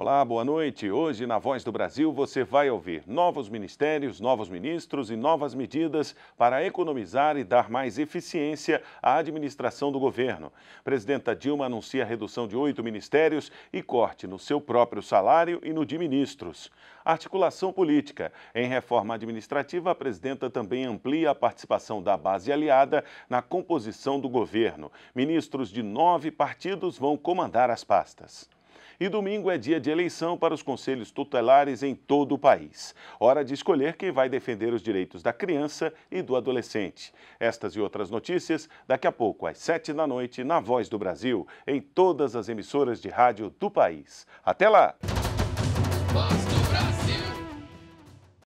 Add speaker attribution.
Speaker 1: Olá, boa noite. Hoje, na Voz do Brasil, você vai ouvir novos ministérios, novos ministros e novas medidas para economizar e dar mais eficiência à administração do governo. Presidenta Dilma anuncia a redução de oito ministérios e corte no seu próprio salário e no de ministros. Articulação política. Em reforma administrativa, a presidenta também amplia a participação da base aliada na composição do governo. Ministros de nove partidos vão comandar as pastas. E domingo é dia de eleição para os conselhos tutelares em todo o país. Hora de escolher quem vai defender os direitos da criança e do adolescente. Estas e outras notícias daqui a pouco, às sete da noite, na Voz do Brasil, em todas as emissoras de rádio do país. Até lá!